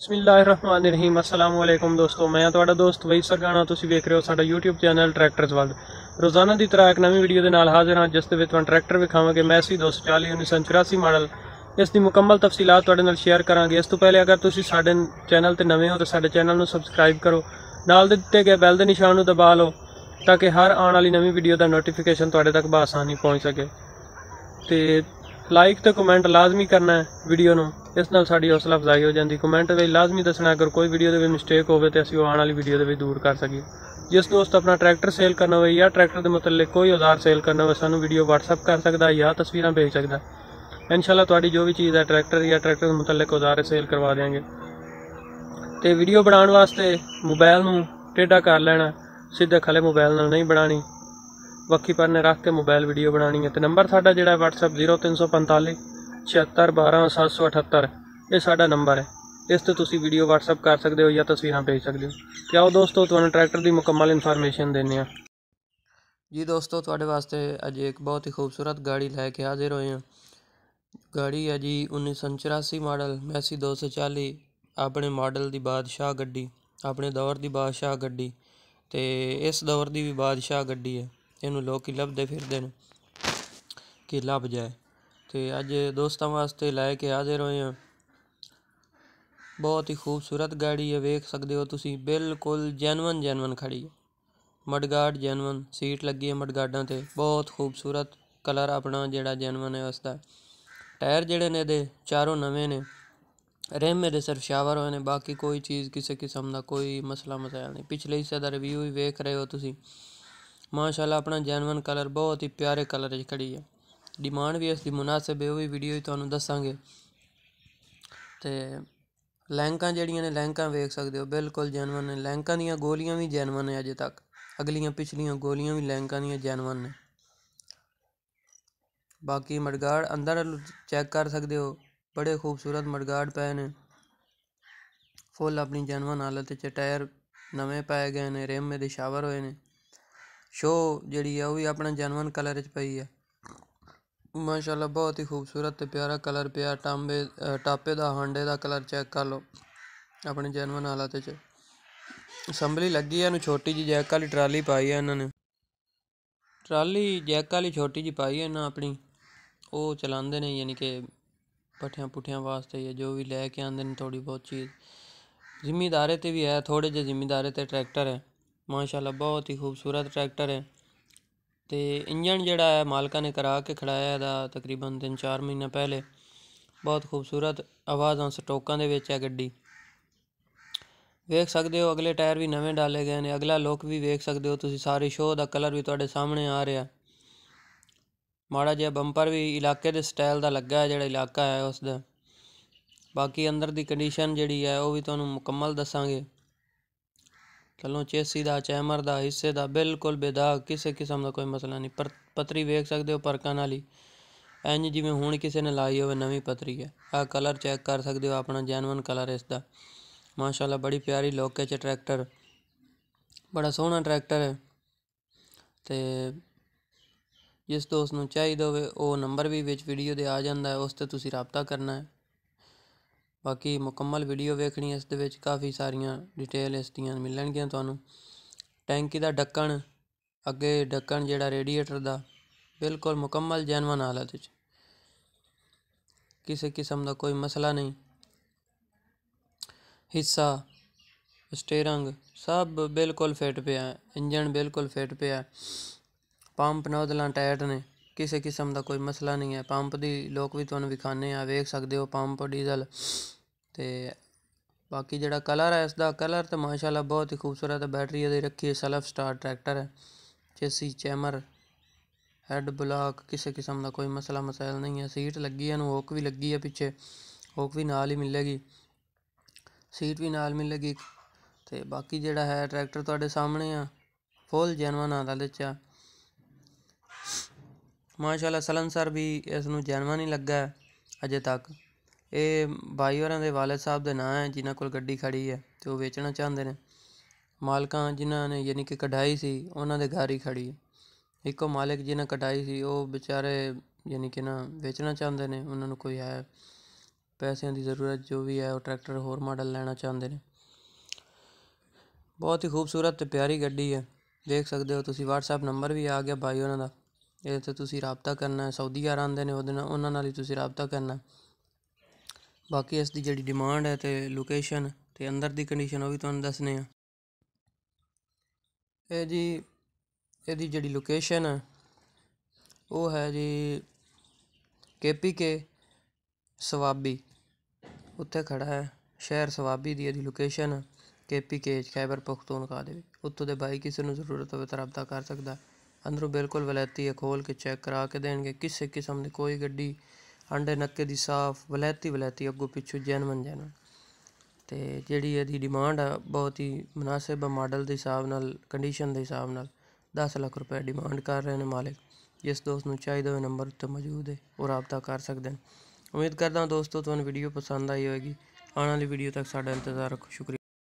ਬismillahirrahmanirrahim ਅਸਲਾਮ ਅਲੈਕੁਮ ਦੋਸਤੋ ਮੈਂ ਤੁਹਾਡਾ ਦੋਸਤ ਵਈ ਸਰਗਾਣਾ ਤੁਸੀਂ ਵੇਖ ਰਹੇ ਹੋ ਸਾਡਾ YouTube ਚੈਨਲ ਟਰੈਕਟਰਸ ਵਰਲਡ ਰੋਜ਼ਾਨਾ ਦੀ ਤਰ੍ਹਾਂ ਇੱਕ ਨਵੀਂ ਵੀਡੀਓ ਦੇ ਨਾਲ ਹਾਜ਼ਰ ਹਾਂ ਜਿਸ ਦੇ ਵਿੱਚ ਤੁਹਾਨੂੰ ਟਰੈਕਟਰ ਵਿਖਾਵਾਂਗੇ ਮੈਸੀ 240 1984 ਮਾਡਲ ਇਸ ਦੀ ਮੁਕੰਮਲ ਤਫਸੀਲਾਤ ਤੁਹਾਡੇ ਨਾਲ ਸ਼ੇਅਰ ਕਰਾਂਗੇ ਇਸ ਤੋਂ ਪਹਿਲੇ ਅਗਰ ਤੁਸੀਂ ਸਾਡੇ ਚੈਨਲ ਤੇ ਨਵੇਂ ਹੋ ਤਾਂ ਸਾਡੇ ਚੈਨਲ ਨੂੰ ਸਬਸਕ੍ਰਾਈਬ ਕਰੋ ਨਾਲ ਦੇ ਦਿੱਤੇ ਗਏ ਬੈਲ ਦੇ ਨਿਸ਼ਾਨ ਨੂੰ ਦਬਾ ਲਓ ਤਾਂ ਕਿ ਹਰ ਆਉਣ ਵਾਲੀ ਨਵੀਂ ਵੀਡੀਓ ਦਾ ਨੋਟੀਫਿਕੇਸ਼ਨ ਤੁਹਾਡੇ ਤੱਕ ਬਆਸਾਨੀ ਪਹੁੰਚ ਸਕੇ ਤੇ ਲਾਈਕ ਤੇ ਕਮੈਂਟ ਲਾਜ਼ਮੀ ਕਰਨਾ ਹੈ ਵੀਡੀਓ ਨੂੰ ਇਸ ਨਾਲ ਸਾਡੀ ਹੌਸਲਾ ਅਫਜ਼ਾਈ ਹੋ ਜਾਂਦੀ ਕਮੈਂਟ ਵਿੱਚ ਲਾਜ਼ਮੀ ਦੱਸਣਾ ਅਗਰ ਕੋਈ ਵੀਡੀਓ ਦੇ ਵਿੱਚ ਮਿਸਟੇਕ ਹੋਵੇ ਤੇ ਅਸੀਂ ਉਹ ਆਉਣ ਵਾਲੀ ਵੀਡੀਓ ਦੇ ਵਿੱਚ ਦੂਰ ਕਰ ਸਕੀਏ ਜਿਸ ਦੋਸਤ ਆਪਣਾ ਟਰੈਕਟਰ ਸੇਲ ਕਰਨਾ ਹੋਵੇ ਜਾਂ ਟਰੈਕਟਰ ਦੇ ਮੁਤਲਕ ਕੋਈ ਔਜ਼ਾਰ ਸੇਲ ਕਰਨਾ ਹੋਵੇ ਸਾਨੂੰ ਵੀਡੀਓ WhatsApp ਕਰ ਸਕਦਾ ਜਾਂ ਤਸਵੀਰਾਂ ਭੇਜ ਸਕਦਾ ਇਨਸ਼ਾਅੱਲਾ ਤੁਹਾਡੀ ਜੋ ਵੀ ਚੀਜ਼ ਹੈ ਟਰੈਕਟਰ ਜਾਂ ਟਰੈਕਟਰ ਦੇ ਮੁਤਲਕ ਔਜ਼ਾਰ ਸੇਲ ਕਰਵਾ ਦੇਵਾਂਗੇ ਤੇ ਵੀਡੀਓ ਬਣਾਉਣ ਵਾਸਤੇ ਮੋਬਾਈਲ ਨੂੰ ਟੇਡਾ ਕਰ ਲੈਣਾ ਸਿੱਧਾ ਖਲੇ ਮੋਬਾਈਲ ਨਾਲ ਨਹੀਂ ਬਣਾਣੀ ਵੱਖੀ ਪਰਨੇ ਰੱਖ ਕੇ ਮੋਬਾਈਲ ਵੀਡੀਓ ਬਣਾਣੀ ਹੈ ਤੇ ਨੰਬਰ ਸਾਡਾ ਜਿਹੜਾ WhatsApp 0345 7612778 ਇਹ ਸਾਡਾ ਨੰਬਰ ਹੈ ਇਸ ਤੇ ਤੁਸੀਂ ਵੀਡੀਓ WhatsApp ਕਰ ਸਕਦੇ ਹੋ ਜਾਂ ਤਸਵੀਰਾਂ ਭੇਜ ਸਕਦੇ ਹੋ ਤੇ ਆਓ ਦੋਸਤੋ ਤੁਹਾਨੂੰ ਟਰੈਕਟਰ ਦੀ ਮੁਕੰਮਲ ਇਨਫੋਰਮੇਸ਼ਨ ਦਿੰਨੇ ਆ ਜੀ ਦੋਸਤੋ ਤੁਹਾਡੇ ਵਾਸਤੇ ਅੱਜ ਇੱਕ ਬਹੁਤ ਹੀ ਖੂਬਸੂਰਤ ਗਾੜੀ ਲੈ ਕੇ ਹਾਜ਼ਰ ਹੋਏ ਹਾਂ ਗਾੜੀ ਹੈ ਜੀ 1984 ਮਾਡਲ ਮੈਸੀ 240 ਆਪਣੇ ਮਾਡਲ ਦੀ ਬਾਦਸ਼ਾਹ ਗੱਡੀ ਆਪਣੇ ਦੌਰ ਦੀ ਬਾਦਸ਼ਾਹ ਗੱਡੀ ਤੇ ਇਸ ਦੌਰ ਦੀ ਵੀ ਬਾਦਸ਼ਾਹ ਗੱਡੀ ਹੈ ਇਹਨੂੰ ਲੋਕ ਲੱਭਦੇ ਫਿਰਦੇ ਨੇ ਕਿ ਲੱਭ ਜਾਏ ਤੇ ਅੱਜ ਦੋਸਤਾਂ ਵਾਸਤੇ ਲੈ ਕੇ ਆਦੇ ਹੋਏ ਹਾਂ ਬਹੁਤ ਹੀ ਖੂਬਸੂਰਤ ਗਾੜੀ ਹੈ ਵੇਖ ਸਕਦੇ ਹੋ ਤੁਸੀਂ ਬਿਲਕੁਲ ਜੈਨੂਨ ਜੈਨੂਨ ਖੜੀ ਹੈ ਮਡਗਾਰਡ ਜੈਨੂਨ ਸੀਟ ਲੱਗੀ ਹੈ ਮਡਗਾਰਡਾਂ ਤੇ ਬਹੁਤ ਖੂਬਸੂਰਤ ਕਲਰ ਆਪਣਾ ਜਿਹੜਾ ਜੈਨੂਨ ਹੈ ਉਸ ਦਾ ਟਾਇਰ ਜਿਹੜੇ ਨੇ ਦੇ ਚਾਰੋਂ ਨਵੇਂ ਨੇ ਰੇਮ ਮੇਰੇ ਸਿਰਫ ਸ਼ਾਵਰ ਹੋਏ ਨੇ ਬਾਕੀ ਕੋਈ ਚੀਜ਼ ਕਿਸੇ ਕਿਸਮ ਦਾ ਕੋਈ ਮਸਲਾ ਮਸਾਇਆ ਨਹੀਂ ਪਿਛਲੇ ਹਿੱਸੇ ਦਾ ਰਿਵਿਊ ਹੀ ਵੇਖ ਰਹੇ ਹੋ ਤੁਸੀਂ ਮਾਸ਼ਾਅੱਲਾ ਆਪਣਾ ਜੈਨੂਇਨ ਕਲਰ ਬਹੁਤ ਹੀ ਪਿਆਰੇ ਕਲਰ ਵਿੱਚ ਖੜੀ ਹੈ ਡਿਮਾਂਡ ਵੀ ਇਸ ਦੀ ਮੁਨਾਸਬ ਹੈ ਉਹ ਵੀ ਵੀਡੀਓ ਤੁਹਾਨੂੰ ਦੱਸਾਂਗੇ ਤੇ ਲੈਂਕਾਂ ਜਿਹੜੀਆਂ ਨੇ ਲੈਂਕਾਂ ਵੇਖ ਸਕਦੇ ਹੋ ਬਿਲਕੁਲ ਜੈਨੂਇਨ ਨੇ ਲੈਂਕਾਂ ਦੀਆਂ ਗੋਲੀਆਂ ਵੀ ਜੈਨੂਇਨ ਨੇ ਅਜੇ ਤੱਕ ਅਗਲੀਆਂ ਪਿਛਲੀਆਂ ਗੋਲੀਆਂ ਵੀ ਲੈਂਕਾਂ ਦੀਆਂ ਜੈਨੂਇਨ ਨੇ ਬਾਕੀ ਮੜਗਾੜ ਅੰਦਰ ਚੈੱਕ ਕਰ ਸਕਦੇ ਹੋ ਬੜੇ ਖੂਬਸੂਰਤ ਮੜਗਾੜ ਪਏ ਨੇ ਫੁੱਲ ਆਪਣੀ ਜੈਨੂਇਨ ਹਾਲਤ 'ਚ ਟਾਇਰ ਨਵੇਂ ਪਾਏ ਗਏ ਨੇ ਰਿਮ ਦੇ ਸ਼ਾਵਰ ਹੋਏ ਨੇ ਸ਼ੋ ਜਿਹੜੀ ਆ ਉਹ ਵੀ ਆਪਣਾ ਜੈਨੂਨ ਕਲਰ ਚ ਪਈ ਆ ਮਾਸ਼ਾਅੱਲਾ ਬਹੁਤ ਹੀ ਖੂਬਸੂਰਤ ਤੇ ਪਿਆਰਾ ਕਲਰ ਪਿਆ ਟਾਂਬੇ ਟਾਪੇ ਦਾ ਹਾਂਡੇ ਦਾ ਕਲਰ ਚੈੱਕ ਕਰ ਲਓ ਆਪਣੇ ਜੈਨੂਨ ਹਾਲਾਤ 'ਚ ਅਸੈਂਬਲੀ ਲੱਗੀ ਆ ਇਹਨੂੰ ਛੋਟੀ ਜੀ ਜੈਕ ਵਾਲੀ ਟਰਾਲੀ ਪਾਈ ਆ ਇਹਨਾਂ ਨੇ ਟਰਾਲੀ ਜੈਕ ਵਾਲੀ ਛੋਟੀ ਜੀ ਪਾਈ ਆ ਇਹਨਾਂ ਆਪਣੀ ਉਹ ਚਲਾਉਂਦੇ ਨੇ ਯਾਨੀ ਕਿ ਪਠਿਆਂ ਪੁਠਿਆਂ ਵਾਸਤੇ ਜਾਂ ਜੋ ਵੀ ਲੈ ਕੇ ਆਉਂਦੇ ਨੇ ਥੋੜੀ ਬਹੁਤ ਚੀਜ਼ ਜ਼ਿੰਮੇਦਾਰੇ ਤੇ ਵੀ ਹੈ ਥੋੜੇ ਜਿਹੇ ਜ਼ਿੰਮੇਦਾਰੇ ਤੇ ਟਰੈਕਟਰ ਹੈ ਮਾਸ਼ਾਅੱਲਾ ਬਹੁਤ ਹੀ ਖੂਬਸੂਰਤ ਟਰੈਕਟਰ ਹੈ ਤੇ ਇੰਜਨ ਜਿਹੜਾ ਹੈ ਮਾਲਕਾਂ ਨੇ ਕਰਾ ਕੇ ਖੜਾਇਆ ਦਾ ਤਕਰੀਬਨ 3-4 ਮਹੀਨੇ ਪਹਿਲੇ ਬਹੁਤ ਖੂਬਸੂਰਤ ਆਵਾਜ਼ਾਂ ਸਟੋਕਾਂ ਦੇ ਵਿੱਚ ਹੈ ਗੱਡੀ ਵੇਖ ਸਕਦੇ ਹੋ ਅਗਲੇ ਟਾਇਰ ਵੀ ਨਵੇਂ ਡਾਲੇ ਗਏ ਨੇ ਅਗਲਾ ਲੁੱਕ ਵੀ ਵੇਖ ਸਕਦੇ ਹੋ ਤੁਸੀਂ ਸਾਰੇ ਸ਼ੋਅ ਦਾ ਕਲਰ ਵੀ ਤੁਹਾਡੇ ਸਾਹਮਣੇ ਆ ਰਿਹਾ ਮਾੜਾ ਜਿਹਾ ਬੰਪਰ ਵੀ ਇਲਾਕੇ ਦੇ ਸਟਾਈਲ ਦਾ ਲੱਗਾ ਹੈ ਜਿਹੜਾ ਇਲਾਕਾ ਹੈ ਉਸ ਦਾ ਬਾਕੀ ਅੰਦਰ ਦੀ ਕੰਡੀਸ਼ਨ ਜਿਹੜੀ ਹੈ ਉਹ ਵੀ ਤੁਹਾਨੂੰ ਮੁਕੰਮਲ ਦੱਸਾਂਗੇ ਥੱਲੋਂ ਚੇਸੀ ਦਾ ਚੈਮਰ ਦਾ ਹਿੱਸੇ ਦਾ ਬਿਲਕੁਲ ਬੇਦਾਗ ਕਿਸੇ ਕਿਸਮ ਦਾ ਕੋਈ ਮਸਲਾ ਨਹੀਂ ਪਰ ਪਤਰੀ ਵੇਖ ਸਕਦੇ ਹੋ ਪਰਕਾਂ ਨਾਲ ਹੀ ਜਿਵੇਂ ਹੁਣ ਕਿਸੇ ਨੇ ਲਾਈ ਹੋਵੇ ਨਵੀਂ ਪਤਰੀ ਹੈ ਆ ਕਲਰ ਚੈੱਕ ਕਰ ਸਕਦੇ ਹੋ ਆਪਣਾ ਜੈਨੂਨ ਕਲਰ ਇਸ ਦਾ ਮਾਸ਼ਾਅੱਲਾ ਬੜੀ ਪਿਆਰੀ ਲੋਕੇ ਚ ਟਰੈਕਟਰ ਬੜਾ ਸੋਹਣਾ ਟਰੈਕਟਰ ਹੈ ਤੇ ਜਿਸ ਦੋਸਤ ਨੂੰ ਚਾਹੀਦਾ ਹੋਵੇ ਉਹ ਨੰਬਰ ਵੀ ਵਿੱਚ ਵੀਡੀਓ ਦੇ ਆ ਜਾਂਦਾ ਹੈ ਉਸ ਤੇ ਤੁਸੀਂ ਰਾਬਤਾ ਕਰਨਾ ਹੈ ਬਾਕੀ ਮੁਕੰਮਲ ਵੀਡੀਓ ਵੇਖਣੀ ਇਸ ਦੇ ਵਿੱਚ ਕਾਫੀ ਸਾਰੀਆਂ ਡਿਟੇਲ ਇਸ ਦੀਆਂ ਮਿਲਣਗੀਆਂ ਤੁਹਾਨੂੰ ਟੈਂਕੀ ਦਾ ਢੱਕਣ ਅੱਗੇ ਢੱਕਣ ਜਿਹੜਾ ਰੇਡੀਏਟਰ ਦਾ ਬਿਲਕੁਲ ਮੁਕੰਮਲ ਜੈਨੂਨ ਹਾਲਤ ਵਿੱਚ ਕਿਸੇ ਕਿਸਮ ਦਾ ਕੋਈ ਮਸਲਾ ਨਹੀਂ ਹਿੱਸਾ ਸਟੇਰਿੰਗ ਸਭ ਬਿਲਕੁਲ ਫਿੱਟ ਪਿਆ ਇੰਜਨ ਬਿਲਕੁਲ ਫਿੱਟ ਪਿਆ ਪੰਪ ਨੌਦਲਾਂ ਟਾਇਰ ਨੇ ਕਿਸੇ ਕਿਸਮ ਦਾ ਕੋਈ ਮਸਲਾ ਨਹੀਂ ਹੈ ਪੰਪ ਦੀ ਲੋਕ ਵੀ ਤੁਹਾਨੂੰ ਵਿਖਾਣੇ ਆ ਵੇਖ ਸਕਦੇ ਹੋ ਪੰਪ ਡੀਜ਼ਲ ਤੇ ਬਾਕੀ ਜਿਹੜਾ ਕਲਰ ਹੈ ਇਸ ਦਾ ਕਲਰ ਤੇ ਮਾਸ਼ਾਅੱਲਾ ਬਹੁਤ ਹੀ ਖੂਬਸੂਰਤ ਹੈ ਬੈਟਰੀ ਇਹਦੇ ਰੱਖੀ ਹੈ ਸੈਲਫ ਸਟਾਰਟ ਟਰੈਕਟਰ ਹੈ ਚੇਸੀ ਚੈਮਰ ਹੈਡ ਬਲਾਕ ਕਿਸੇ ਕਿਸਮ ਦਾ ਕੋਈ ਮਸਲਾ ਮਸਾਇਲ ਨਹੀਂ ਹੈ ਸੀਟ ਲੱਗੀ ਹੈ ਨੂੰ ਓਕ ਵੀ ਲੱਗੀ ਹੈ ਪਿੱਛੇ ਓਕ ਵੀ ਨਾਲ ਹੀ ਮਿਲੇਗੀ ਸੀਟ ਵੀ ਨਾਲ ਮਿਲੇਗੀ ਤੇ ਬਾਕੀ ਜਿਹੜਾ ਹੈ ਟਰੈਕਟਰ ਤੁਹਾਡੇ ਸਾਹਮਣੇ ਆ ਫੁੱਲ ਜੈਨਵਨ ਦਾ ਲੱਚਾ ਮਾਸ਼ਾਅੱਲਾ ਸਲਨਸਰ ਵੀ ਇਸ ਨੂੰ ਜੈਨਵਨ ਹੀ ਲੱਗਾ ਅਜੇ ਤੱਕ ਇਹ ਬਾਈ ਹੋਰਾਂ ਦੇ ਵਾਲਦ ਸਾਹਿਬ ਦੇ ਨਾਂ ਹੈ ਜਿਨ੍ਹਾਂ ਕੋਲ ਗੱਡੀ ਖੜੀ ਹੈ ਤੇ ਉਹ ਵੇਚਣਾ ਚਾਹੁੰਦੇ ਨੇ ਮਾਲਕਾਂ ਜਿਨ੍ਹਾਂ ਨੇ ਯਾਨੀ ਕਿ ਕਢਾਈ ਸੀ ਉਹਨਾਂ ਦੇ ਘਰ ਹੀ ਖੜੀ ਹੈ ਇੱਕੋ ਮਾਲਕ ਜਿਨ੍ਹਾਂ ਕਢਾਈ ਸੀ ਉਹ ਵਿਚਾਰੇ ਯਾਨੀ ਕਿ ਨਾ ਵੇਚਣਾ ਚਾਹੁੰਦੇ ਨੇ ਉਹਨਾਂ ਨੂੰ ਕੋਈ ਹੈ ਪੈਸਿਆਂ ਦੀ ਜ਼ਰੂਰਤ ਜੋ ਵੀ ਹੈ ਉਹ ਟਰੈਕਟਰ ਹੋਰ ਮਾਡਲ ਲੈਣਾ ਚਾਹੁੰਦੇ ਨੇ ਬਹੁਤ ਹੀ ਖੂਬਸੂਰਤ ਤੇ ਪਿਆਰੀ ਗੱਡੀ ਹੈ ਦੇਖ ਸਕਦੇ ਹੋ ਤੁਸੀਂ WhatsApp ਨੰਬਰ ਵੀ ਆ ਗਿਆ ਬਾਈ ਉਹਨਾਂ ਦਾ ਇਹ ਤੇ ਤੁਸੀਂ ਰਾਬਤਾ ਕਰਨਾ ਹੈ ਸਾਊਦੀ ਆਰਾਂਦੇ ਨੇ ਉਹਦੇ ਨਾਲ ਉਹਨਾਂ ਨਾਲ ਹੀ ਤੁਸੀਂ ਰਾਬਤਾ ਕਰਨਾ ਹੈ ਬਾਕੀ ਇਸ ਦੀ ਜਿਹੜੀ ਡਿਮਾਂਡ ਹੈ ਤੇ ਲੋਕੇਸ਼ਨ ਤੇ ਅੰਦਰ ਦੀ ਕੰਡੀਸ਼ਨ ਉਹ ਵੀ ਤੁਹਾਨੂੰ ਦੱਸਨੇ ਆ ਇਹ ਜੀ ਇਹਦੀ ਜਿਹੜੀ ਲੋਕੇਸ਼ਨ ਹੈ ਉਹ ਹੈ ਜੀ ਕੇਪੀਕੇ ਸਵਾਬੀ ਉੱਥੇ ਖੜਾ ਹੈ ਸ਼ਹਿਰ ਸਵਾਬੀ ਦੀ ਇਹਦੀ ਲੋਕੇਸ਼ਨ ਕੇਪੀਕੇ ਖੈਬਰ ਪਖਤੂਨਖਾ ਦੇ ਉੱਥੋਂ ਦੇ ਬਾਈ ਕਿਸੇ ਨੂੰ ਜ਼ਰੂਰਤ ਹੋਵੇ ਤਾਂ ਰابطਾ ਕਰ ਸਕਦਾ ਅੰਦਰੋਂ ਬਿਲਕੁਲ ਵਲੈਤੀ ਹੈ ਖੋਲ ਕੇ ਚੈੱਕ ਕਰਾ ਕੇ ਦੇਣਗੇ ਕਿਸੇ ਕਿਸਮ ਦੀ ਕੋਈ ਗੱਡੀ ਅੰਡੇ ਨੱਕੇ ਦੀ ਸਾਫ ਵਲੈਤੀ ਵਲੈਤੀ ਅੱਗੋਂ ਪਿੱਛੋਂ ਜੈਨਮਨ ਜੈਨਮਨ ਤੇ ਜਿਹੜੀ ਇਹਦੀ ਡਿਮਾਂਡ ਆ ਬਹੁਤ ਹੀ ਮناسب ਆ ਮਾਡਲ ਦੇ ਹਿਸਾਬ ਨਾਲ ਕੰਡੀਸ਼ਨ ਦੇ ਹਿਸਾਬ ਨਾਲ 10 ਲੱਖ ਰੁਪਏ ਡਿਮਾਂਡ ਕਰ ਰਹੇ ਨੇ ਮਾਲਕ ਜਿਸ ਦੋਸਤ ਨੂੰ ਚਾਹੀਦਾ ਹੋਵੇ ਨੰਬਰ ਉੱਤੇ ਮੌਜੂਦ ਹੈ ਉਹ رابطہ ਕਰ ਸਕਦੇ ਨੇ ਉਮੀਦ ਕਰਦਾ ਹਾਂ ਦੋਸਤੋ ਤੁਹਾਨੂੰ ਵੀਡੀਓ ਪਸੰਦ ਆਈ ਹੋਵੇਗੀ ਆਉਣ ਵਾਲੀ ਵੀਡੀਓ ਤੱਕ ਸਾਡਾ ਇੰਤਜ਼ਾਰ ਰੱਖੋ ਸ਼ੁਕਰੀਆ